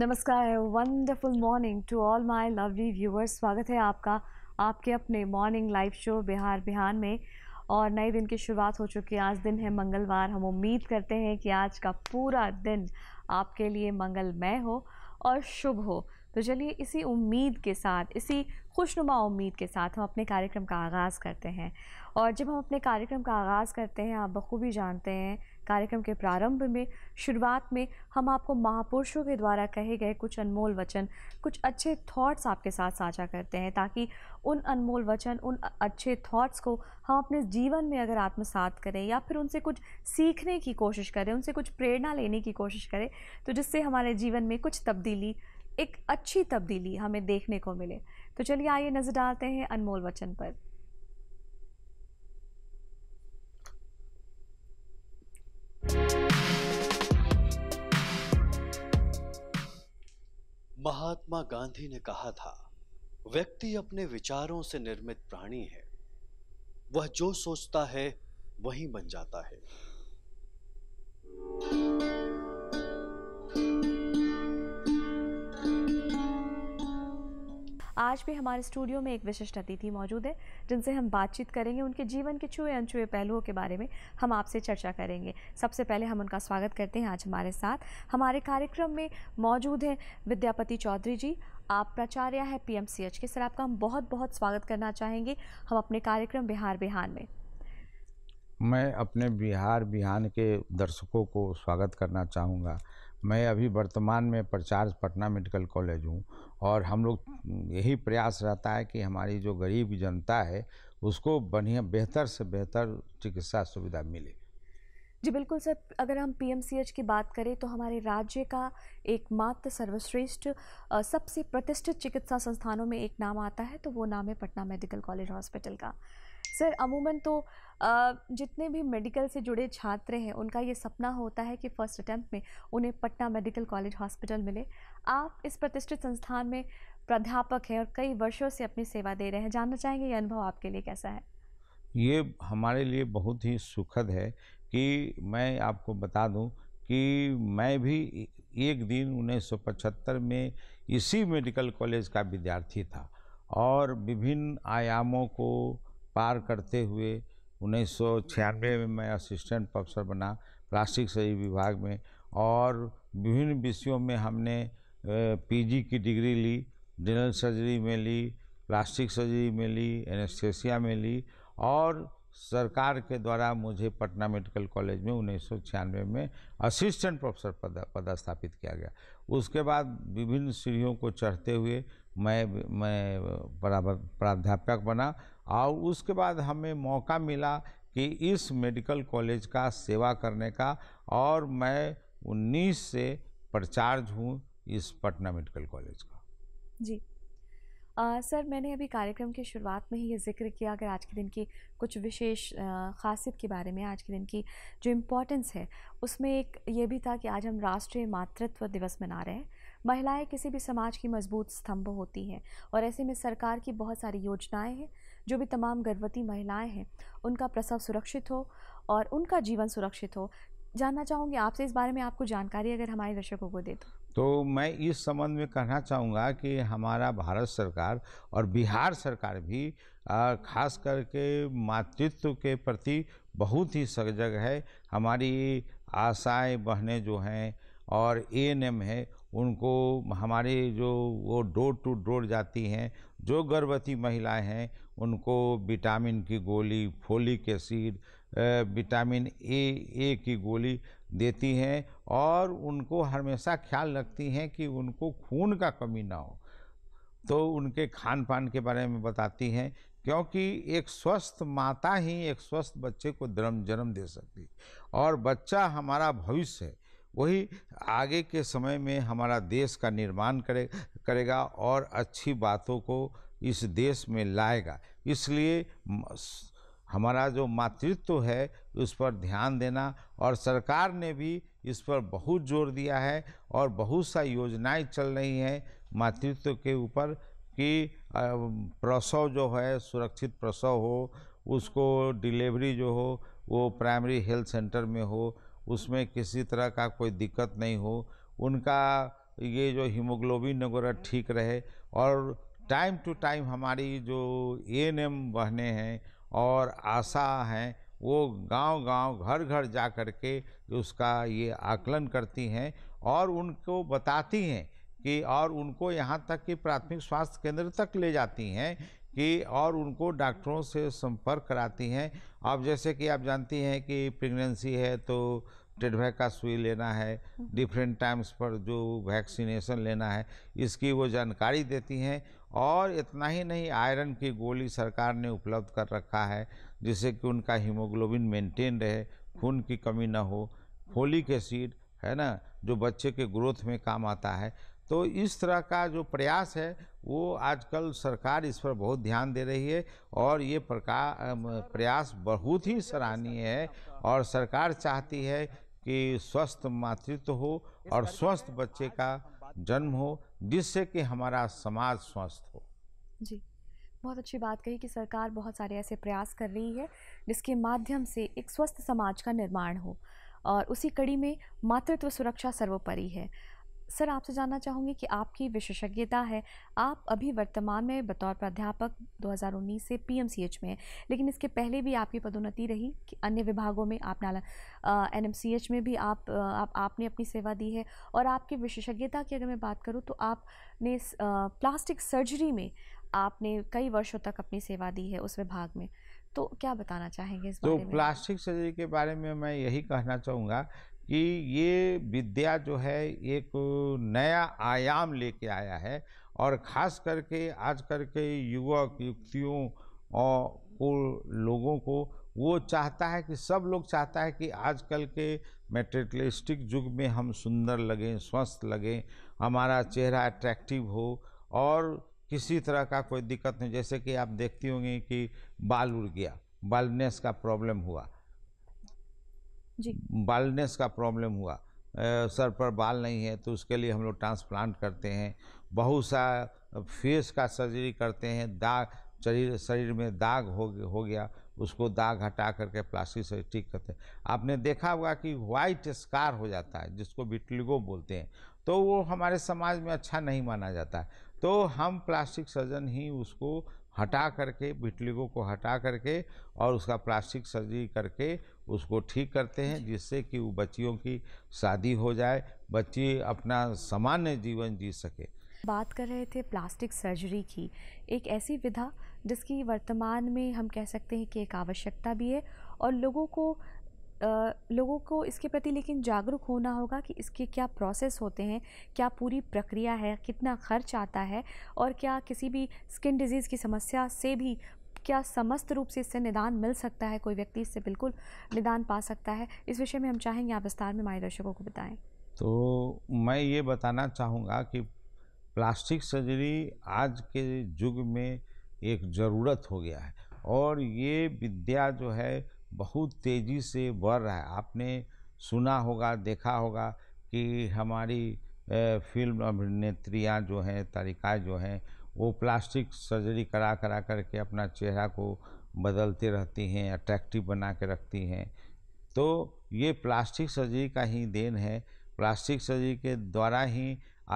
नमस्कार wonderful morning to all my lovely viewers स्वागत है आपका आपके अपने morning live show Bihar Bihar में और नए दिन की शुरुआत हो चुकी है आज दिन है मंगलवार हम उम्मीद करते हैं कि आज का पूरा दिन आपके लिए मंगलमय हो और शुभ हो तो चलिए इसी उम्मीद के साथ इसी खुशनुमा उम्मीद के साथ हम अपने कार्यक्रम का आगाज़ करते हैं और जब हम अपने कार्यक्रम का आगाज़ करते हैं आप बखूबी जानते हैं कार्यक्रम के प्रारंभ में शुरुआत में हम आपको महापुरुषों के द्वारा कहे गए कुछ अनमोल वचन कुछ अच्छे थॉट्स आपके साथ साझा करते हैं ताकि उन अनमोल वचन उन अच्छे थॉट्स को हम अपने जीवन में अगर आत्मसात करें या फिर उनसे कुछ सीखने की कोशिश करें उनसे कुछ प्रेरणा लेने की कोशिश करें तो जिससे हमारे जीवन में कुछ तब्दीली एक अच्छी तब्दीली हमें देखने को मिले तो चलिए आइए नज़र डालते हैं अनमोल वचन पर महात्मा गांधी ने कहा था व्यक्ति अपने विचारों से निर्मित प्राणी है वह जो सोचता है वही बन जाता है आज भी हमारे स्टूडियो में एक विशिष्ट अतिथि मौजूद है जिनसे हम बातचीत करेंगे उनके जीवन के छुए अनछुए पहलुओं के बारे में हम आपसे चर्चा करेंगे सबसे पहले हम उनका स्वागत करते हैं आज हमारे साथ हमारे कार्यक्रम में मौजूद हैं विद्यापति चौधरी जी आप प्राचार्य है पी के सर आपका हम बहुत बहुत स्वागत करना चाहेंगे हम अपने कार्यक्रम बिहार बिहान में मैं अपने बिहार बिहान के दर्शकों को स्वागत करना चाहूँगा मैं अभी वर्तमान में प्रचार पटना मेडिकल कॉलेज हूँ और हम लोग यही प्रयास रहता है कि हमारी जो गरीब जनता है उसको बढ़िया बेहतर से बेहतर चिकित्सा सुविधा मिले जी बिल्कुल सर अगर हम पीएमसीएच की बात करें तो हमारे राज्य का एकमात्र सर्वश्रेष्ठ सबसे प्रतिष्ठित चिकित्सा संस्थानों में एक नाम आता है तो वो नाम है पटना मेडिकल कॉलेज हॉस्पिटल का सर अमूमन तो जितने भी मेडिकल से जुड़े छात्र हैं उनका ये सपना होता है कि फ़र्स्ट अटैम्प्ट में उन्हें पटना मेडिकल कॉलेज हॉस्पिटल मिले आप इस प्रतिष्ठित संस्थान में प्राध्यापक हैं और कई वर्षों से अपनी सेवा दे रहे हैं जानना चाहेंगे ये अनुभव आपके लिए कैसा है ये हमारे लिए बहुत ही सुखद है कि मैं आपको बता दूं कि मैं भी एक दिन उन्नीस में इसी मेडिकल कॉलेज का विद्यार्थी था और विभिन्न आयामों को पार करते हुए उन्नीस में मैं असिस्टेंट प्रोफेसर बना प्लास्टिक सर्जरी विभाग में और विभिन्न विषयों में हमने पीजी की डिग्री ली जनरल सर्जरी में ली प्लास्टिक सर्जरी में ली एनेस्थेसिया में ली और सरकार के द्वारा मुझे पटना मेडिकल कॉलेज में उन्नीस में असिस्टेंट प्रोफेसर पद पदस्थापित किया गया उसके बाद विभिन्न सीढ़ियों को चढ़ते हुए मैं मैं प्राध्यापक बना और उसके बाद हमें मौका मिला कि इस मेडिकल कॉलेज का सेवा करने का और मैं 19 से प्रचार्ज हूँ इस पटना मेडिकल कॉलेज का जी आ, सर मैंने अभी कार्यक्रम की शुरुआत में ही ये जिक्र किया अगर आज के दिन की कुछ विशेष खासियत के बारे में आज के दिन की जो इम्पोर्टेंस है उसमें एक ये भी था कि आज हम राष्ट्रीय मातृत्व दिवस मना रहे हैं महिलाएं किसी भी समाज की मजबूत स्तंभ होती हैं और ऐसे में सरकार की बहुत सारी योजनाएं हैं जो भी तमाम गर्भवती महिलाएं हैं उनका प्रसव सुरक्षित हो और उनका जीवन सुरक्षित हो जानना चाहूँगी आपसे इस बारे में आपको जानकारी अगर हमारे दर्शकों को दे दो तो।, तो मैं इस संबंध में कहना चाहूँगा कि हमारा भारत सरकार और बिहार सरकार भी खास करके मातृत्व के प्रति बहुत ही सजग है हमारी आशाएं बहनें जो हैं और ए एन एम है उनको हमारे जो वो डोर टू डोर जाती हैं जो गर्भवती महिलाएं हैं उनको विटामिन की गोली folic acid vitamin A A की गोली देती हैं और उनको हमेशा ख्याल रखती हैं कि उनको खून का कमी ना हो तो उनके खान पान के बारे में बताती हैं क्योंकि एक स्वस्थ माता ही एक स्वस्थ बच्चे को जन्म जन्म दे सकती और बच्चा हमारा भविष्य है वही आगे के समय में हमारा देश का निर्माण करे करेगा और अच्छी बातों को इस देश में लाएगा इसलिए हमारा जो मातृत्व है उस पर ध्यान देना और सरकार ने भी इस पर बहुत जोर दिया है और बहुत सा योजनाएं चल रही हैं मातृत्व के ऊपर कि प्रसव जो है सुरक्षित प्रसव हो उसको डिलीवरी जो हो वो प्राइमरी हेल्थ सेंटर में हो उसमें किसी तरह का कोई दिक्कत नहीं हो उनका ये जो हीमोग्लोबिन वगैरह ठीक रहे और टाइम टू टाइम हमारी जो ए एन बहने हैं और आशा हैं वो गांव गांव घर घर जा कर के उसका ये आकलन करती हैं और उनको बताती हैं कि और उनको यहाँ तक कि प्राथमिक स्वास्थ्य केंद्र तक ले जाती हैं कि और उनको डॉक्टरों से संपर्क कराती हैं आप जैसे कि आप जानती हैं कि प्रेगनेंसी है तो टेडभैक का सुई लेना है डिफरेंट टाइम्स पर जो वैक्सीनेशन लेना है इसकी वो जानकारी देती हैं और इतना ही नहीं आयरन की गोली सरकार ने उपलब्ध कर रखा है जिससे कि उनका हीमोग्लोबिन मेंटेन रहे खून की कमी ना हो फोलिक एसिड है ना जो बच्चे के ग्रोथ में काम आता है तो इस तरह का जो प्रयास है वो आजकल सरकार इस पर बहुत ध्यान दे रही है और ये प्रकार प्रयास बहुत ही सराहनीय है और सरकार चाहती है कि स्वस्थ मातृत्व हो और स्वस्थ बच्चे का जन्म हो जिससे कि हमारा समाज स्वस्थ हो जी बहुत अच्छी बात कही कि सरकार बहुत सारे ऐसे प्रयास कर रही है जिसके माध्यम से एक स्वस्थ समाज का निर्माण हो और उसी कड़ी में मातृत्व सुरक्षा सर्वोपरि है सर आपसे जानना चाहूँगी कि आपकी विशेषज्ञता है आप अभी वर्तमान में बतौर प्राध्यापक 2019 से पीएमसीएच में हैं लेकिन इसके पहले भी आपकी पदोन्नति रही कि अन्य विभागों में आप नाला एन में भी आप, आप आपने अपनी सेवा दी है और आपकी विशेषज्ञता की अगर मैं बात करूँ तो आपने प्लास्टिक सर्जरी में आपने कई वर्षों तक अपनी सेवा दी है उस विभाग में तो क्या बताना चाहेंगे इस तो बारे में? प्लास्टिक सर्जरी के बारे में मैं यही कहना चाहूँगा कि ये विद्या जो है एक नया आयाम लेके आया है और ख़ास करके आज कल के युवक युक्तियों और को लोगों को वो चाहता है कि सब लोग चाहता है कि आजकल के मेटेरियलिस्टिक युग में हम सुंदर लगें स्वस्थ लगें हमारा चेहरा अट्रैक्टिव हो और किसी तरह का कोई दिक्कत नहीं जैसे कि आप देखती होंगे कि बाल उड़ गया बालनेस का प्रॉब्लम हुआ बालनेस का प्रॉब्लम हुआ सर पर बाल नहीं है तो उसके लिए हम लोग ट्रांसप्लांट करते हैं बहुत सा फेस का सर्जरी करते हैं दाग शरीर शरीर में दाग हो हो गया उसको दाग हटा करके प्लास्टिक से ठीक करते हैं आपने देखा होगा कि वाइट स्कार हो जाता है जिसको विटलिगो बोलते हैं तो वो हमारे समाज में अच्छा नहीं माना जाता है तो हम प्लास्टिक सर्जन ही उसको हटा करके विटलिगो को हटा करके और उसका प्लास्टिक सर्जरी करके उसको ठीक करते हैं जिससे कि वो बच्चियों की शादी हो जाए बच्ची अपना सामान्य जीवन जी सके बात कर रहे थे प्लास्टिक सर्जरी की एक ऐसी विधा जिसकी वर्तमान में हम कह सकते हैं कि एक आवश्यकता भी है और लोगों को आ, लोगों को इसके प्रति लेकिन जागरूक होना होगा कि इसके क्या प्रोसेस होते हैं क्या पूरी प्रक्रिया है कितना खर्च आता है और क्या किसी भी स्किन डिजीज़ की समस्या से भी क्या समस्त रूप से इससे निदान मिल सकता है कोई व्यक्ति इससे बिल्कुल निदान पा सकता है इस विषय में हम चाहेंगे आप विस्तार में हमारे दर्शकों को बताएं तो मैं ये बताना चाहूँगा कि प्लास्टिक सर्जरी आज के युग में एक ज़रूरत हो गया है और ये विद्या जो है बहुत तेज़ी से बढ़ रहा है आपने सुना होगा देखा होगा कि हमारी फिल्म अभिनेत्रियाँ जो हैं तारिका जो हैं वो प्लास्टिक सर्जरी करा करा करके अपना चेहरा को बदलते रहती हैं अट्रैक्टिव बना के रखती हैं तो ये प्लास्टिक सर्जरी का ही देन है प्लास्टिक सर्जरी के द्वारा ही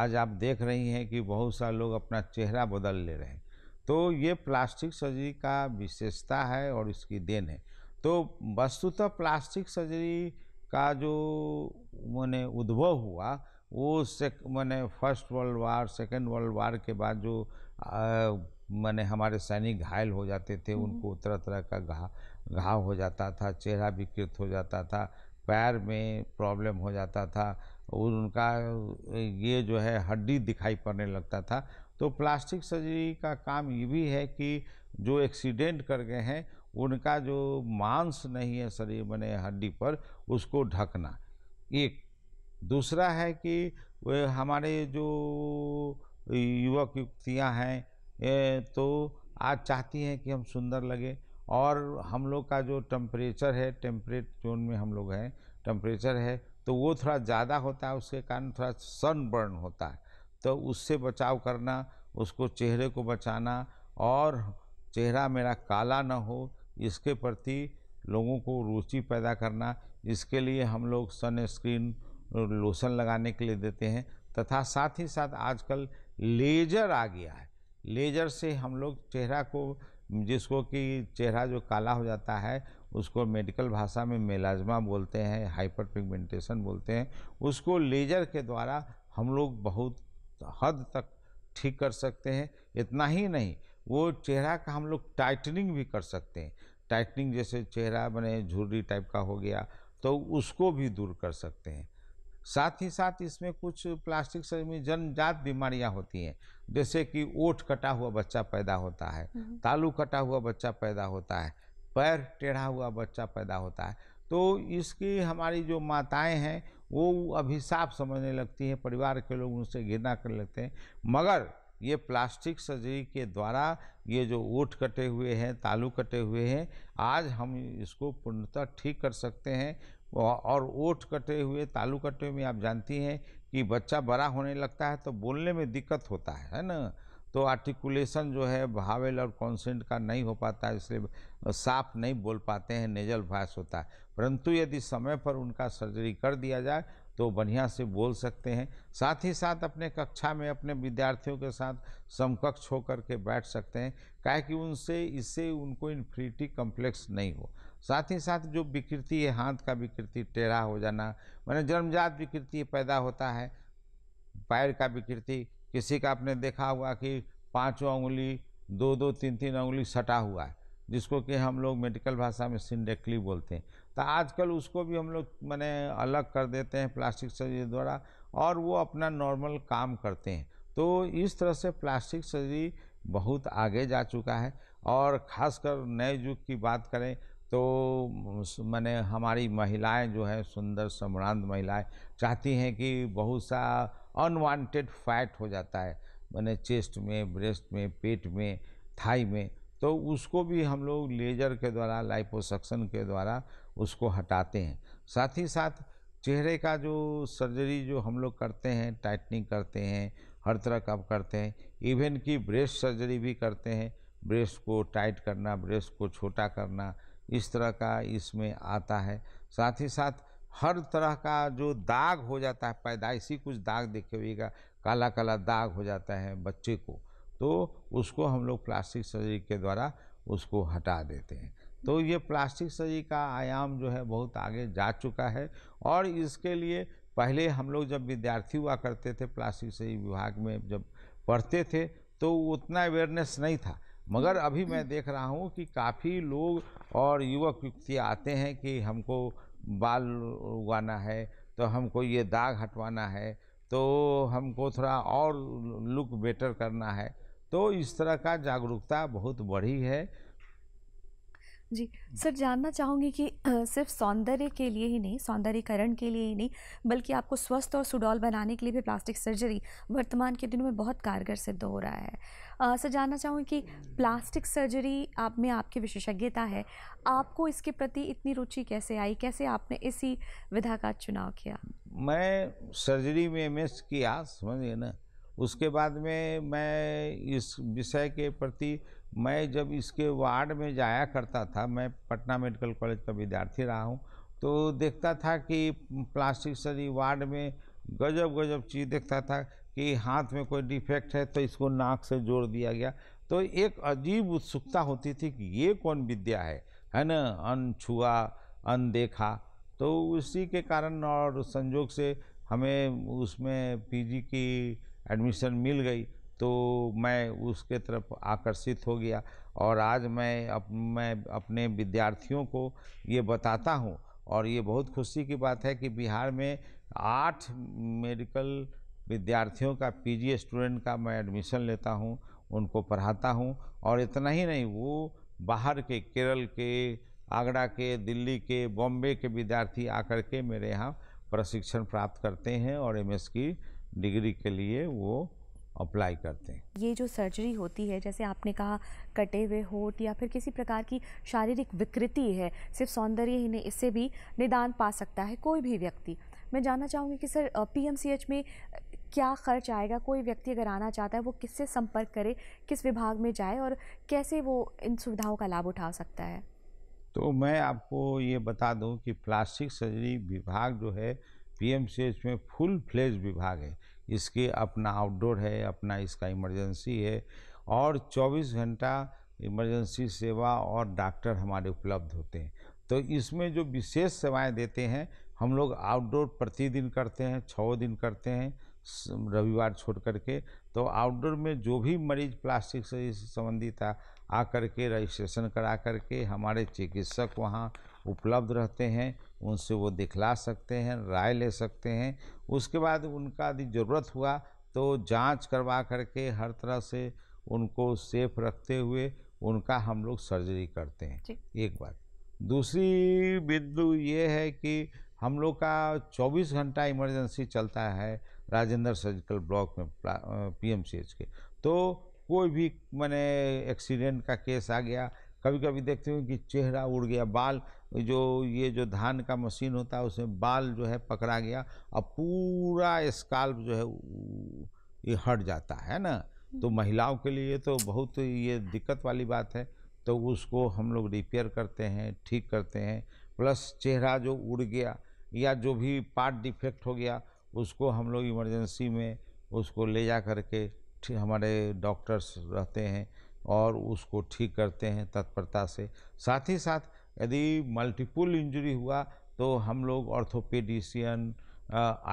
आज आप देख रही हैं कि बहुत सारे लोग अपना चेहरा बदल ले रहे हैं तो ये प्लास्टिक सर्जरी का विशेषता है और इसकी देन है तो वस्तुतः प्लास्टिक सर्जरी का जो मैंने उद्भव हुआ वो से मैंने first world war second world war के बाद जो मैंने हमारे सैनिक घायल हो जाते थे हम्म। उनको तरह तरह का घा घाव हो जाता था चेहरा विकृत हो जाता था पैर में प्रॉब्लम हो जाता था और उनका ये जो है हड्डी दिखाई पड़ने लगता था तो प्लास्टिक सर्जरी का काम ये भी है कि जो एक्सीडेंट कर गए हैं उनका जो मांस नहीं है शरीर बने हड्डी पर उसको ढकना एक दूसरा है कि हमारे जो तो युवक युक्तियाँ हैं तो आज चाहती हैं कि हम सुंदर लगे और हम लोग का जो टेम्परेचर है टेम्परेट जोन में हम लोग हैं टेम्परेचर है तो वो थोड़ा ज़्यादा होता है उसके कारण थोड़ा सन बर्न होता है तो उससे बचाव करना उसको चेहरे को बचाना और चेहरा मेरा काला ना हो इसके प्रति लोगों को रुचि पैदा करना इसके लिए हम लोग सनस्क्रीन लोशन लगाने के लिए देते हैं तथा साथ ही साथ आजकल लेज़र आ गया है लेज़र से हम लोग चेहरा को जिसको कि चेहरा जो काला हो जाता है उसको मेडिकल भाषा में मेलाजमा बोलते हैं हाइपर पिगमेंटेशन बोलते हैं उसको लेज़र के द्वारा हम लोग बहुत हद तक ठीक कर सकते हैं इतना ही नहीं वो चेहरा का हम लोग टाइटनिंग भी कर सकते हैं टाइटनिंग जैसे चेहरा बने झुर्री टाइप का हो गया तो उसको भी दूर कर सकते हैं साथ ही साथ इसमें कुछ प्लास्टिक सर्जरी में जन्मजात बीमारियां होती हैं जैसे कि ओठ कटा हुआ बच्चा पैदा होता है हम्म। तालू कटा हुआ बच्चा पैदा होता है पैर टेढ़ा हुआ बच्चा पैदा होता है तो इसकी हमारी जो माताएं हैं वो अभिशाप समझने लगती हैं परिवार के लोग उनसे घृणा करने लगते हैं मगर ये प्लास्टिक सर्जरी के द्वारा ये जो ओठ कटे हुए हैं तालू कटे हुए हैं आज हम इसको पूर्णतः ठीक कर सकते हैं और ओठ कटे हुए तालू कटे हुए आप जानती हैं कि बच्चा बड़ा होने लगता है तो बोलने में दिक्कत होता है है ना तो आर्टिकुलेशन जो है भावेल और कॉन्सेंट का नहीं हो पाता है इसलिए साफ नहीं बोल पाते हैं नेजल भाष होता है परंतु यदि समय पर उनका सर्जरी कर दिया जाए तो बढ़िया से बोल सकते हैं साथ ही साथ अपने कक्षा में अपने विद्यार्थियों के साथ समकक्ष होकर के बैठ सकते हैं क्या कि उनसे इससे उनको इन्फ्रिटी कम्प्लेक्स नहीं हो साथ ही साथ जो विकृति है हाथ का विकृति टेढ़ा हो जाना मैंने जन्मजात विकृति पैदा होता है पैर का विकृति किसी का आपने देखा होगा कि पाँचों उंगली दो दो तीन तीन उंगली सटा हुआ है जिसको कि हम लोग मेडिकल भाषा में सिंडेक्ली बोलते हैं तो आजकल उसको भी हम लोग मैंने अलग कर देते हैं प्लास्टिक सर्जरी द्वारा और वो अपना नॉर्मल काम करते हैं तो इस तरह से प्लास्टिक सर्जरी बहुत आगे जा चुका है और ख़ासकर नए युग की बात करें तो मैंने हमारी महिलाएं जो है सुंदर सम्रांत महिलाएं चाहती हैं कि बहुत सा अनवांटेड फैट हो जाता है मैंने चेस्ट में ब्रेस्ट में पेट में थाई में तो उसको भी हम लोग लेजर के द्वारा लाइपोसक्शन के द्वारा उसको हटाते हैं साथ ही साथ चेहरे का जो सर्जरी जो हम लोग करते हैं टाइटनिंग करते हैं हर तरह का करते हैं इवन कि ब्रेस्ट सर्जरी भी करते हैं ब्रेस्ट को टाइट करना ब्रेस्ट को छोटा करना इस तरह का इसमें आता है साथ ही साथ हर तरह का जो दाग हो जाता है पैदाइशी कुछ दाग देखे हुएगा काला काला दाग हो जाता है बच्चे को तो उसको हम लोग प्लास्टिक सर्जरी के द्वारा उसको हटा देते हैं तो ये प्लास्टिक सर्जरी का आयाम जो है बहुत आगे जा चुका है और इसके लिए पहले हम लोग जब विद्यार्थी हुआ करते थे प्लास्टिक सर्जरी विभाग में जब पढ़ते थे तो उतना अवेयरनेस नहीं था मगर अभी मैं देख रहा हूँ कि काफ़ी लोग और युवक युवती आते हैं कि हमको बाल उगाना है तो हमको ये दाग हटवाना है तो हमको थोड़ा और लुक बेटर करना है तो इस तरह का जागरूकता बहुत बढ़ी है जी सर जानना चाहूँगी कि सिर्फ सौंदर्य के लिए ही नहीं सौंदर्यकरण के लिए ही नहीं बल्कि आपको स्वस्थ और सुडौल बनाने के लिए भी प्लास्टिक सर्जरी वर्तमान के दिनों में बहुत कारगर सिद्ध हो रहा है आ, सर जानना चाहूँगी कि प्लास्टिक सर्जरी आप में आपकी विशेषज्ञता है आपको इसके प्रति इतनी रुचि कैसे आई कैसे आपने इसी विधा का चुनाव किया मैं सर्जरी में एम एस किया समझिए ना उसके बाद में मैं इस विषय के प्रति मैं जब इसके वार्ड में जाया करता था मैं पटना मेडिकल कॉलेज का विद्यार्थी रहा हूँ तो देखता था कि प्लास्टिक सर्जरी वार्ड में गजब गजब चीज़ देखता था कि हाथ में कोई डिफेक्ट है तो इसको नाक से जोड़ दिया गया तो एक अजीब उत्सुकता होती थी कि ये कौन विद्या है है ना अनछुआ अनदेखा तो उसी के कारण और संजोग से हमें उसमें पीजी की एडमिशन मिल गई तो मैं उसके तरफ आकर्षित हो गया और आज मैं अप, मैं अपने विद्यार्थियों को ये बताता हूँ और ये बहुत खुशी की बात है कि बिहार में आठ मेडिकल विद्यार्थियों का पीजी स्टूडेंट का मैं एडमिशन लेता हूँ उनको पढ़ाता हूँ और इतना ही नहीं वो बाहर के केरल के आगरा के दिल्ली के बॉम्बे के विद्यार्थी आकर के मेरे यहाँ प्रशिक्षण प्राप्त करते हैं और एमएस की डिग्री के लिए वो अप्लाई करते हैं ये जो सर्जरी होती है जैसे आपने कहा कटे हुए होठ या फिर किसी प्रकार की शारीरिक विकृति है सिर्फ सौंदर्य ही नहीं इससे भी निदान पा सकता है कोई भी व्यक्ति मैं जानना चाहूँगी कि सर पीएमसीएच में क्या खर्च आएगा कोई व्यक्ति अगर आना चाहता है वो किससे संपर्क करे किस विभाग में जाए और कैसे वो इन सुविधाओं का लाभ उठा सकता है तो मैं आपको ये बता दूं कि प्लास्टिक सर्जरी विभाग जो है पी में फुल फ्लेज विभाग है इसके अपना आउटडोर है अपना इसका इमरजेंसी है और 24 घंटा इमरजेंसी सेवा और डॉक्टर हमारे उपलब्ध होते हैं तो इसमें जो विशेष सेवाएं देते हैं हम लोग आउटडोर प्रतिदिन करते हैं छः दिन करते हैं रविवार छोड़ करके तो आउटडोर में जो भी मरीज प्लास्टिक से संबंधित आ करके रजिस्ट्रेशन करा करके हमारे चिकित्सक वहाँ उपलब्ध रहते हैं उनसे वो दिखला सकते हैं राय ले सकते हैं उसके बाद उनका यदि ज़रूरत हुआ तो जांच करवा करके हर तरह से उनको सेफ रखते हुए उनका हम लोग सर्जरी करते हैं एक बात दूसरी बिंदु ये है कि हम लोग का 24 घंटा इमरजेंसी चलता है राजेंद्र सर्जिकल ब्लॉक में पीएमसीएच के तो कोई भी मैंने एक्सीडेंट का केस आ गया कभी कभी देखते हुए कि चेहरा उड़ गया बाल जो ये जो धान का मशीन होता है उसमें बाल जो है पकड़ा गया और पूरा स्काल्प जो है ये हट जाता है ना तो हम्म। महिलाओं के लिए तो बहुत ये दिक्कत वाली बात है तो उसको हम लोग रिपेयर करते हैं ठीक करते हैं प्लस चेहरा जो उड़ गया या जो भी पार्ट डिफेक्ट हो गया उसको हम लोग इमरजेंसी में उसको ले जा कर के हमारे डॉक्टर्स रहते हैं और उसको ठीक करते हैं तत्परता से साथ ही साथ यदि मल्टीपुल इंजरी हुआ तो हम लोग ऑर्थोपेडिशियन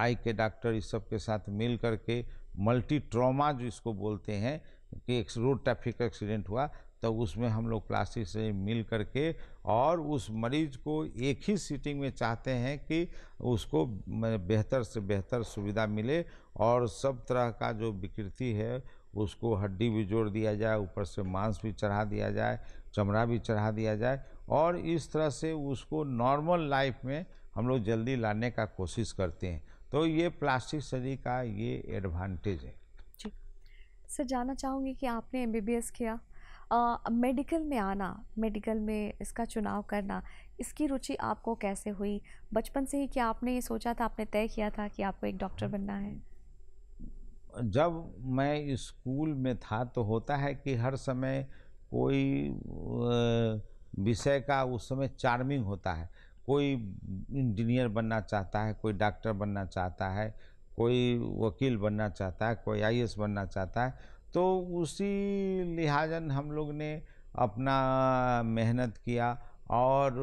आई के डॉक्टर इस सब के साथ मिल करके मल्टी ट्रॉमा जो इसको बोलते हैं कि एक रोड ट्रैफिक एक्सीडेंट हुआ तो उसमें हम लोग प्लास्टिक से मिल करके और उस मरीज को एक ही सीटिंग में चाहते हैं कि उसको बेहतर से बेहतर सुविधा मिले और सब तरह का जो विकृति है उसको हड्डी भी जोड़ दिया जाए ऊपर से मांस भी चढ़ा दिया जाए चमड़ा भी चढ़ा दिया जाए और इस तरह से उसको नॉर्मल लाइफ में हम लोग जल्दी लाने का कोशिश करते हैं तो ये प्लास्टिक सर्जरी का ये एडवांटेज है जी सर जानना चाहूँगी कि आपने एम किया मेडिकल में आना मेडिकल में इसका चुनाव करना इसकी रुचि आपको कैसे हुई बचपन से ही क्या आपने ये सोचा था आपने तय किया था कि आपको एक डॉक्टर हम्म। बनना है जब मैं स्कूल में था तो होता है कि हर समय कोई विषय का उस समय चार्मिंग होता है कोई इंजीनियर बनना चाहता है कोई डॉक्टर बनना चाहता है कोई वकील बनना चाहता है कोई आई बनना चाहता है तो उसी लिहाजन हम लोग ने अपना मेहनत किया और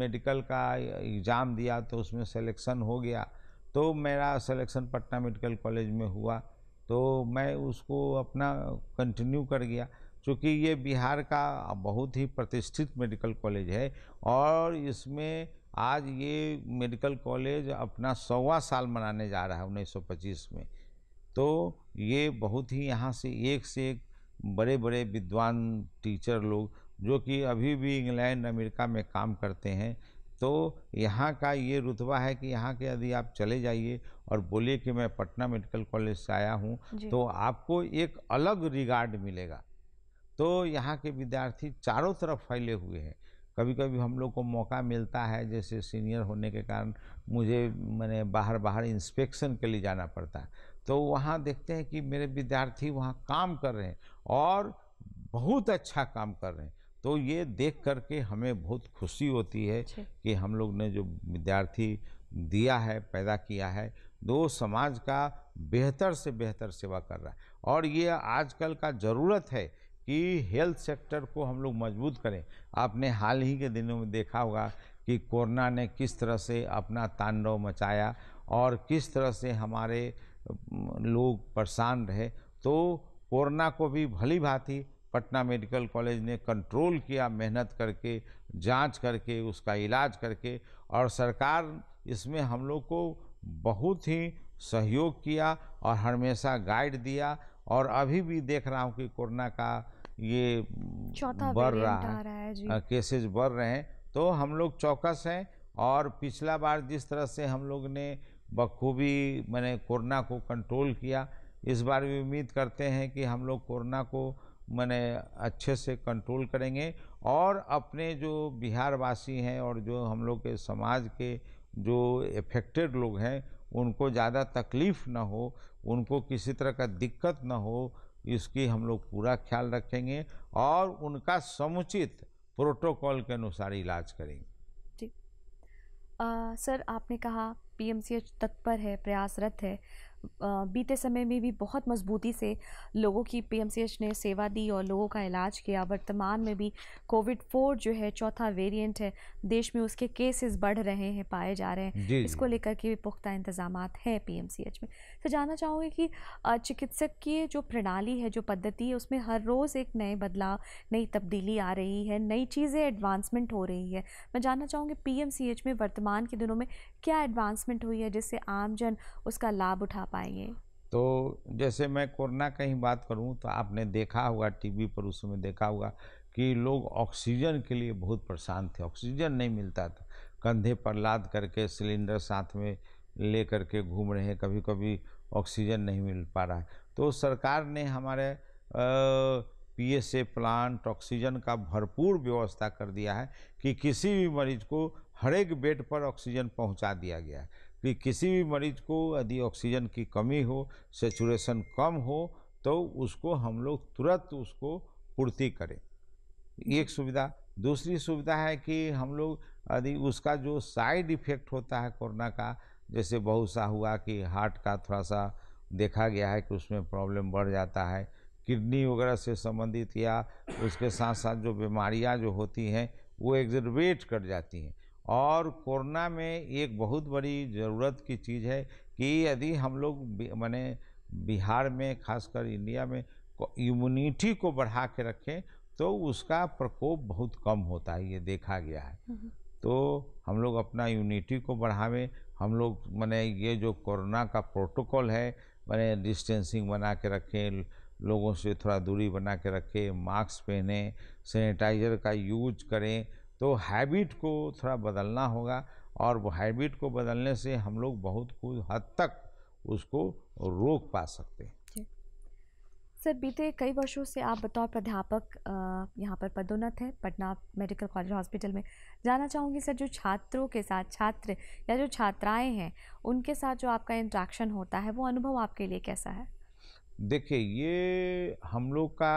मेडिकल का एग्ज़ाम दिया तो उसमें सिलेक्शन हो गया तो मेरा सिलेक्शन पटना मेडिकल कॉलेज में हुआ तो मैं उसको अपना कंटिन्यू कर गया चूँकि ये बिहार का बहुत ही प्रतिष्ठित मेडिकल कॉलेज है और इसमें आज ये मेडिकल कॉलेज अपना सवा साल मनाने जा रहा है 1925 में तो ये बहुत ही यहाँ से एक से एक बड़े बड़े विद्वान टीचर लोग जो कि अभी भी इंग्लैंड अमेरिका में काम करते हैं तो यहाँ का ये रुतबा है कि यहाँ के यदि आप चले जाइए और बोलिए कि मैं पटना मेडिकल कॉलेज से आया हूँ तो आपको एक अलग रिगार्ड मिलेगा तो यहाँ के विद्यार्थी चारों तरफ फैले हुए हैं कभी कभी हम लोग को मौका मिलता है जैसे सीनियर होने के कारण मुझे मैंने बाहर बाहर इंस्पेक्शन के लिए जाना पड़ता है तो वहाँ देखते हैं कि मेरे विद्यार्थी वहाँ काम कर रहे हैं और बहुत अच्छा काम कर रहे हैं तो ये देख करके हमें बहुत खुशी होती है कि हम लोग ने जो विद्यार्थी दिया है पैदा किया है वो समाज का बेहतर से बेहतर सेवा कर रहा है और ये आजकल का ज़रूरत है कि हेल्थ सेक्टर को हम लोग मजबूत करें आपने हाल ही के दिनों में देखा होगा कि कोरोना ने किस तरह से अपना तांडव मचाया और किस तरह से हमारे लोग परेशान रहे तो कोरोना को भी भली भांति पटना मेडिकल कॉलेज ने कंट्रोल किया मेहनत करके जांच करके उसका इलाज करके और सरकार इसमें हम लोग को बहुत ही सहयोग किया और हमेशा गाइड दिया और अभी भी देख रहा हूँ कि कोरोना का ये बढ़ रहा है केसेज हाँ, बढ़ रहे हैं तो हम लोग चौकस हैं और पिछला बार जिस तरह से हम लोग ने बखूबी मैंने कोरोना को कंट्रोल किया इस बार भी उम्मीद करते हैं कि हम लोग कोरोना को मैंने अच्छे से कंट्रोल करेंगे और अपने जो बिहारवासी हैं और जो हम लोग के समाज के जो इफ़ेक्टेड लोग हैं उनको ज़्यादा तकलीफ़ ना हो उनको किसी तरह का दिक्कत ना हो इसकी हम लोग पूरा ख्याल रखेंगे और उनका समुचित प्रोटोकॉल के अनुसार इलाज करेंगे जी सर आपने कहा पीएमसीएच तत्पर है प्रयासरत है बीते समय में भी बहुत मजबूती से लोगों की पीएमसीएच ने सेवा दी और लोगों का इलाज किया वर्तमान में भी कोविड फोर जो है चौथा वेरिएंट है देश में उसके केसेस बढ़ रहे हैं पाए जा रहे हैं इसको लेकर के भी पुख्ता इंतजाम हैं पीएमसीएच में तो जानना चाहूँगी कि चिकित्सक की जो प्रणाली है जो पद्धति है उसमें हर रोज़ एक नए बदलाव नई तब्दीली आ रही है नई चीज़ें एडवांसमेंट हो रही है मैं जानना चाहूँगी पी में वर्तमान के दिनों में क्या एडवांसमेंट हुई है जिससे आमजन उसका लाभ उठा पाएंगे तो जैसे मैं कोरोना का ही बात करूं तो आपने देखा होगा टीवी पर उसमें देखा होगा कि लोग ऑक्सीजन के लिए बहुत परेशान थे ऑक्सीजन नहीं मिलता था कंधे पर लाद करके सिलेंडर साथ में ले करके घूम रहे हैं कभी कभी ऑक्सीजन नहीं मिल पा रहा है तो सरकार ने हमारे पी ए प्लांट ऑक्सीजन का भरपूर व्यवस्था कर दिया है कि किसी भी मरीज को हर एक बेड पर ऑक्सीजन पहुंचा दिया गया है कि किसी भी मरीज को यदि ऑक्सीजन की कमी हो सेचुरेशन कम हो तो उसको हम लोग तुरंत उसको पूर्ति करें एक सुविधा दूसरी सुविधा है कि हम लोग यदि उसका जो साइड इफ़ेक्ट होता है कोरोना का जैसे बहुत सा हुआ कि हार्ट का थोड़ा सा देखा गया है कि उसमें प्रॉब्लम बढ़ जाता है किडनी वगैरह से संबंधित या उसके साथ साथ जो बीमारियां जो होती हैं वो एग्जरवेट कर जाती हैं और कोरोना में एक बहुत बड़ी ज़रूरत की चीज़ है कि यदि हम लोग मैंने बिहार में खासकर इंडिया में इम्यूनिटी को बढ़ा के रखें तो उसका प्रकोप बहुत कम होता है ये देखा गया है हम्म, हम्म। तो हम लोग अपना यूनिटी को बढ़ावें हम लोग मैंने ये जो कोरोना का प्रोटोकॉल है मैंने डिस्टेंसिंग बना के रखें लोगों से थोड़ा दूरी बना के रखें मास्क पहने सैनिटाइज़र का यूज करें तो हैबिट को थोड़ा बदलना होगा और वो हैबिट को बदलने से हम लोग बहुत कुछ हद तक उसको रोक पा सकते हैं सर बीते कई वर्षों से आप बतौर प्राध्यापक यहाँ पर पदोन्नत हैं पटना मेडिकल कॉलेज हॉस्पिटल में जाना चाहूँगी सर जो छात्रों के साथ छात्र या जो छात्राएं हैं उनके साथ जो आपका इंट्रैक्शन होता है वो अनुभव आपके लिए कैसा है देखिए ये हम लोग का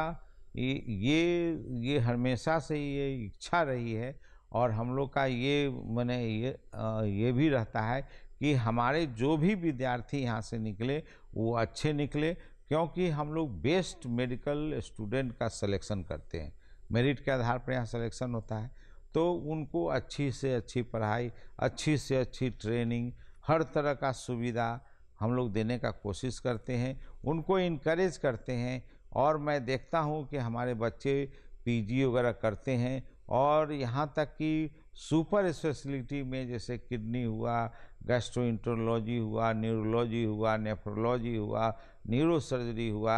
ये ये हमेशा से ये इच्छा रही है और हम लोग का ये मैंने ये आ, ये भी रहता है कि हमारे जो भी विद्यार्थी यहाँ से निकले वो अच्छे निकले क्योंकि हम लोग बेस्ट मेडिकल स्टूडेंट का सिलेक्शन करते हैं मेरिट के आधार पर यहाँ सिलेक्शन होता है तो उनको अच्छी से अच्छी पढ़ाई अच्छी से अच्छी ट्रेनिंग हर तरह का सुविधा हम लोग देने का कोशिश करते हैं उनको इनक्रेज करते हैं और मैं देखता हूँ कि हमारे बच्चे पीजी वगैरह करते हैं और यहाँ तक कि सुपर स्पेशलिटी में जैसे किडनी हुआ गैस्ट्रोइंट्रोलॉजी हुआ न्यूरोलॉजी हुआ नेफ्रोलॉजी हुआ न्यूरो सर्जरी हुआ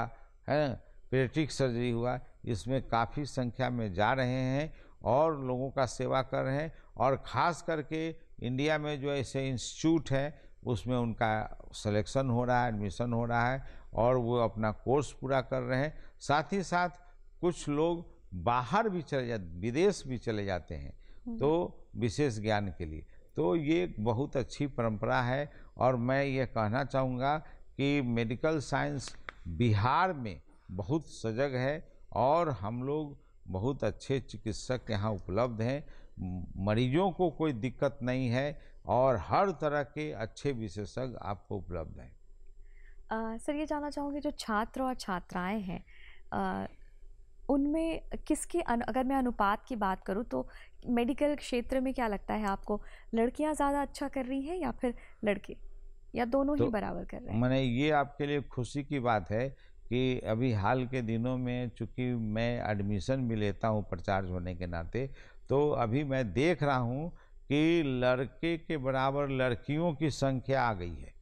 है पेटिक सर्जरी हुआ इसमें काफ़ी संख्या में जा रहे हैं और लोगों का सेवा कर रहे हैं और ख़ास करके इंडिया में जो ऐसे इंस्टीट्यूट हैं उसमें उनका सिलेक्शन हो रहा है एडमिशन हो रहा है और वो अपना कोर्स पूरा कर रहे हैं साथ ही साथ कुछ लोग बाहर भी चले जा विदेश भी चले जाते हैं हम्म। तो विशेष ज्ञान के लिए तो ये बहुत अच्छी परंपरा है और मैं ये कहना चाहूँगा कि मेडिकल साइंस बिहार में बहुत सजग है और हम लोग बहुत अच्छे चिकित्सक यहाँ उपलब्ध हैं मरीजों को कोई दिक्कत नहीं है और हर तरह के अच्छे विशेषज्ञ आपको उपलब्ध हैं सर ये जानना चाहूँगी जो छात्र और छात्राएं हैं उनमें किसके अगर मैं अनुपात की बात करूँ तो मेडिकल क्षेत्र में क्या लगता है आपको लड़कियाँ ज़्यादा अच्छा कर रही हैं या फिर लड़के या दोनों तो ही बराबर कर रहे हैं मैंने ये आपके लिए खुशी की बात है कि अभी हाल के दिनों में चूंकि मैं एडमिशन भी लेता हूँ प्रचार्ज होने के नाते तो अभी मैं देख रहा हूँ कि लड़के के बराबर लड़कियों की संख्या आ गई है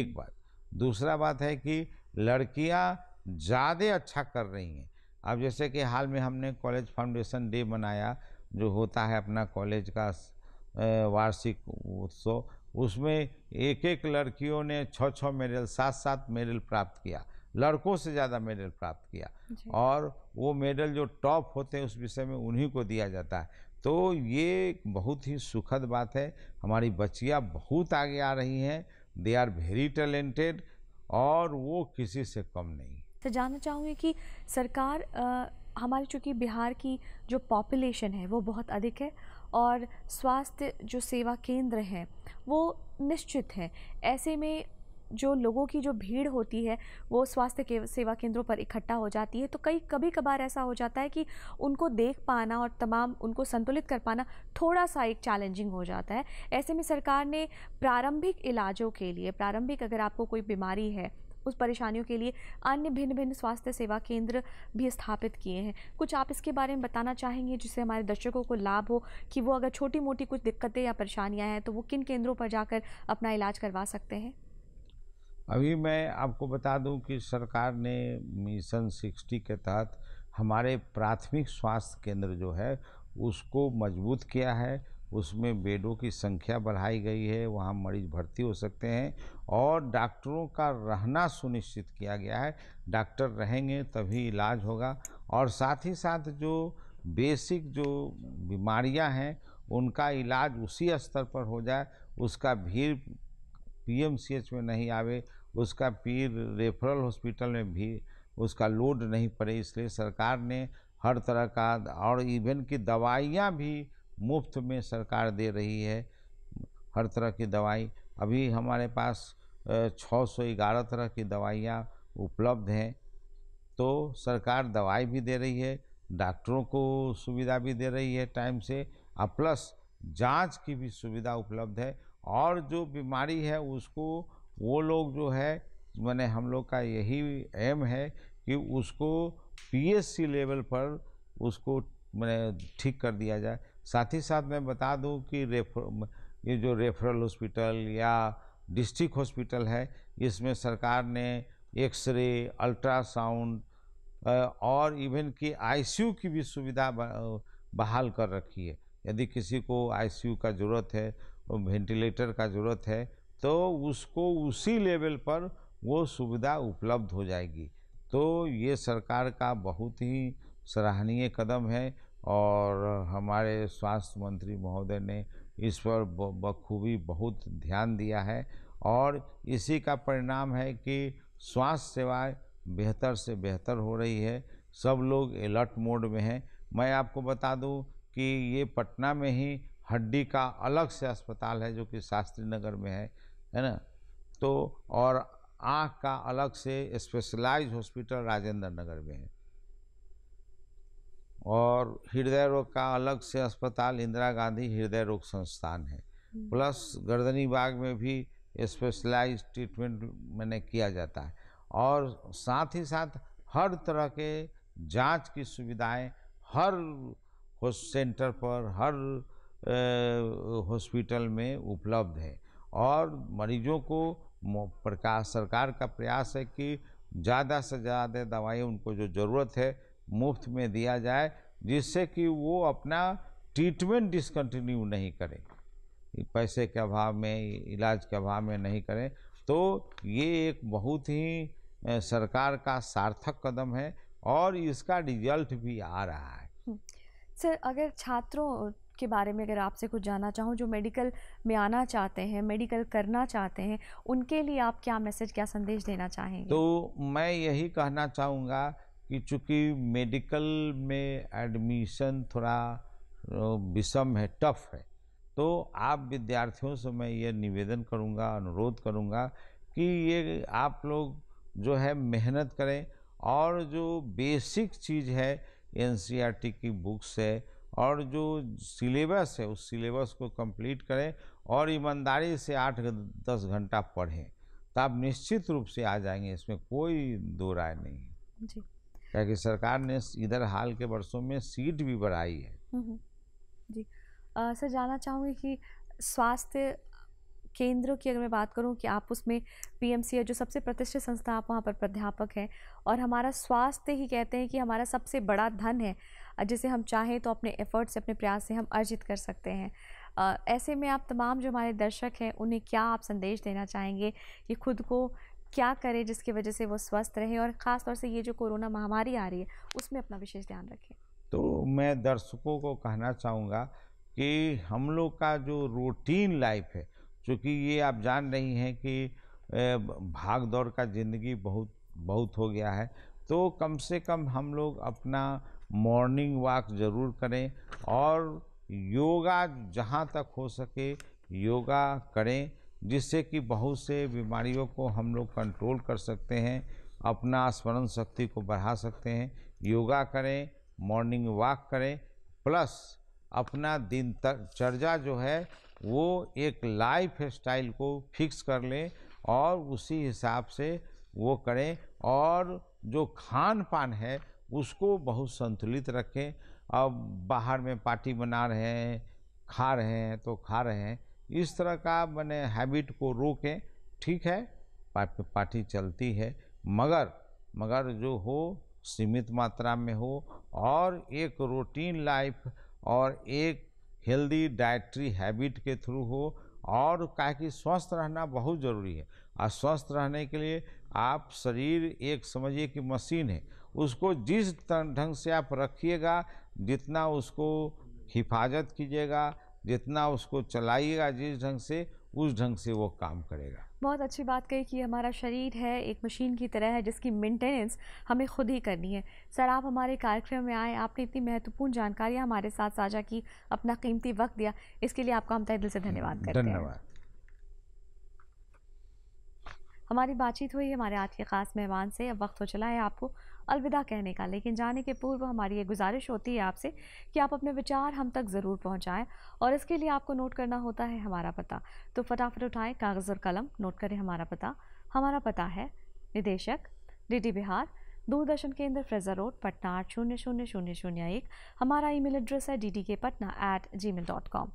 एक बात दूसरा बात है कि लड़कियां ज़्यादा अच्छा कर रही हैं अब जैसे कि हाल में हमने कॉलेज फाउंडेशन डे मनाया जो होता है अपना कॉलेज का वार्षिक उत्सव उसमें एक एक लड़कियों ने छः छः मेडल सात सात मेडल प्राप्त किया लड़कों से ज़्यादा मेडल प्राप्त किया और वो मेडल जो टॉप होते हैं उस विषय में उन्हीं को दिया जाता है तो ये बहुत ही सुखद बात है हमारी बच्चियाँ बहुत आगे आ रही हैं दे आर वेरी टैलेंटेड और वो किसी से कम नहीं सर तो जानना चाहूँगी कि सरकार आ, हमारे चूँकि बिहार की जो पॉपुलेशन है वो बहुत अधिक है और स्वास्थ्य जो सेवा केंद्र हैं वो निश्चित हैं ऐसे में जो लोगों की जो भीड़ होती है वो स्वास्थ्य के सेवा केंद्रों पर इकट्ठा हो जाती है तो कई कभी कभार ऐसा हो जाता है कि उनको देख पाना और तमाम उनको संतुलित कर पाना थोड़ा सा एक चैलेंजिंग हो जाता है ऐसे में सरकार ने प्रारंभिक इलाजों के लिए प्रारंभिक अगर आपको कोई बीमारी है उस परेशानियों के लिए अन्य भिन्न भिन्न स्वास्थ्य सेवा केंद्र भी स्थापित किए हैं कुछ आप इसके बारे में बताना चाहेंगे जिससे हमारे दर्शकों को लाभ हो कि वो अगर छोटी मोटी कुछ दिक्कतें या परेशानियाँ हैं तो वो किन केंद्रों पर जाकर अपना इलाज करवा सकते हैं अभी मैं आपको बता दूं कि सरकार ने मिशन 60 के तहत हमारे प्राथमिक स्वास्थ्य केंद्र जो है उसको मजबूत किया है उसमें बेडों की संख्या बढ़ाई गई है वहाँ मरीज भर्ती हो सकते हैं और डॉक्टरों का रहना सुनिश्चित किया गया है डॉक्टर रहेंगे तभी इलाज होगा और साथ ही साथ जो बेसिक जो बीमारियां हैं उनका इलाज उसी स्तर पर हो जाए उसका भीड़ पीएमसीएच में नहीं आवे उसका पीर रेफरल हॉस्पिटल में भी उसका लोड नहीं पड़े इसलिए सरकार ने हर तरह का और इवन की दवाइयाँ भी मुफ्त में सरकार दे रही है हर तरह की दवाई अभी हमारे पास छः सौ ग्यारह तरह की दवाइयाँ उपलब्ध हैं तो सरकार दवाई भी दे रही है डॉक्टरों को सुविधा भी दे रही है टाइम से और प्लस जांच की भी सुविधा उपलब्ध है और जो बीमारी है उसको वो लोग जो है मैंने हम लोग का यही एम है कि उसको पीएससी लेवल पर उसको मैंने ठीक कर दिया जाए साथ ही साथ मैं बता दूं कि रेफर ये जो रेफरल हॉस्पिटल या डिस्ट्रिक्ट हॉस्पिटल है इसमें सरकार ने एक्सरे अल्ट्रासाउंड और इवन कि आईसीयू की भी सुविधा बहाल कर रखी है यदि किसी को आईसीयू का ज़रूरत है वेंटिलेटर का ज़रूरत है तो उसको उसी लेवल पर वो सुविधा उपलब्ध हो जाएगी तो ये सरकार का बहुत ही सराहनीय कदम है और हमारे स्वास्थ्य मंत्री महोदय ने इस पर बखूबी बहुत ध्यान दिया है और इसी का परिणाम है कि स्वास्थ्य सेवाएं बेहतर से बेहतर हो रही है सब लोग अलर्ट मोड में हैं मैं आपको बता दूं कि ये पटना में ही हड्डी का अलग से अस्पताल है जो कि शास्त्री नगर में है है ना तो और आँख का अलग से स्पेशलाइज हॉस्पिटल राजेंद्र नगर में है और हृदय रोग का अलग से अस्पताल इंदिरा गांधी हृदय रोग संस्थान है हम्म। प्लस गर्दनी बाग में भी स्पेशलाइज ट्रीटमेंट मैंने किया जाता है और साथ ही साथ हर तरह के जांच की सुविधाएं हर सेंटर पर हर हॉस्पिटल में उपलब्ध है और मरीजों को प्रकाश सरकार का प्रयास है कि ज़्यादा से ज़्यादा दवाई उनको जो ज़रूरत है मुफ्त में दिया जाए जिससे कि वो अपना ट्रीटमेंट डिसकंटिन्यू नहीं करें पैसे के अभाव में इलाज के अभाव में नहीं करें तो ये एक बहुत ही सरकार का सार्थक कदम है और इसका रिजल्ट भी आ रहा है हम्म। सर अगर छात्रों के बारे में अगर आपसे कुछ जानना चाहूँ जो मेडिकल में आना चाहते हैं मेडिकल करना चाहते हैं उनके लिए आप क्या मैसेज क्या संदेश देना चाहेंगे तो मैं यही कहना चाहूँगा कि चूँकि मेडिकल में एडमिशन थोड़ा विषम है टफ है तो आप विद्यार्थियों से मैं ये निवेदन करूँगा अनुरोध करूँगा कि ये आप लोग जो है मेहनत करें और जो बेसिक चीज़ है एन e की बुक्स है और जो सिलेबस है उस सिलेबस को कंप्लीट करें और ईमानदारी से आठ दस घंटा पढ़ें तो आप निश्चित रूप से आ जाएंगे इसमें कोई दो राय नहीं है क्या सरकार ने इधर हाल के वर्षों में सीट भी बढ़ाई है जी आ, सर जानना चाहूँगी कि स्वास्थ्य केंद्रों की अगर मैं बात करूं कि आप उसमें पीएमसी है जो सबसे प्रतिष्ठित संस्था आप वहाँ पर प्राध्यापक हैं और हमारा स्वास्थ्य ही कहते हैं कि हमारा सबसे बड़ा धन है जिसे हम चाहें तो अपने एफ़र्ट से अपने प्रयास से हम अर्जित कर सकते हैं ऐसे में आप तमाम जो हमारे दर्शक हैं उन्हें क्या आप संदेश देना चाहेंगे कि खुद को क्या करें जिसकी वजह से वो स्वस्थ रहे और ख़ास तौर से ये जो कोरोना महामारी आ रही है उसमें अपना विशेष ध्यान रखें तो मैं दर्शकों को कहना चाहूँगा कि हम लोग का जो रूटीन लाइफ है चूँकि ये आप जान रही हैं कि भाग दौड़ का ज़िंदगी बहुत बहुत हो गया है तो कम से कम हम लोग अपना मॉर्निंग वॉक ज़रूर करें और योगा जहाँ तक हो सके योगा करें जिससे कि बहुत से बीमारियों को हम लोग कंट्रोल कर सकते हैं अपना स्मरण शक्ति को बढ़ा सकते हैं योगा करें मॉर्निंग वॉक करें प्लस अपना दिन तक चर्चा जो है वो एक लाइफ स्टाइल को फिक्स कर लें और उसी हिसाब से वो करें और जो खान पान है उसको बहुत संतुलित रखें अब बाहर में पार्टी बना रहे हैं खा रहे हैं तो खा रहे हैं इस तरह का मैंने हैबिट को रोकें ठीक है पार्टी चलती है मगर मगर जो हो सीमित मात्रा में हो और एक रूटीन लाइफ और एक हेल्दी डाइट्री हैबिट के थ्रू हो और कहा कि स्वस्थ रहना बहुत ज़रूरी है और स्वस्थ रहने के लिए आप शरीर एक समझिए कि मशीन है उसको जिस ढंग से आप रखिएगा जितना उसको हिफाजत कीजिएगा जितना उसको चलाइएगा जिस ढंग से उस ढंग से वो काम करेगा बहुत अच्छी बात कही कि हमारा शरीर है एक मशीन की तरह है जिसकी मेंटेनेंस हमें खुद ही करनी है सर आप हमारे कार्यक्रम में आए आपने इतनी महत्वपूर्ण जानकारियाँ हमारे साथ साझा की अपना कीमती वक्त दिया इसके लिए आपका हम तय दिल से धन्यवाद करते हैं धन्यवाद हमारी बातचीत हुई हमारे आज के ख़ास मेहमान से अब वक्त हो चला है आपको अलविदा कहने का लेकिन जाने के पूर्व हमारी ये गुजारिश होती है आपसे कि आप अपने विचार हम तक ज़रूर पहुँचाएँ और इसके लिए आपको नोट करना होता है हमारा पता तो फटाफट उठाएँ कागज़ और कलम नोट करें हमारा पता हमारा पता है निदेशक डी बिहार दूरदर्शन केंद्र फ्रेजर रोड पटना आठ शून्य शून्य शून्य शून्य एक हमारा ईमेल एड्रेस है D D K Patna at Gmail dot com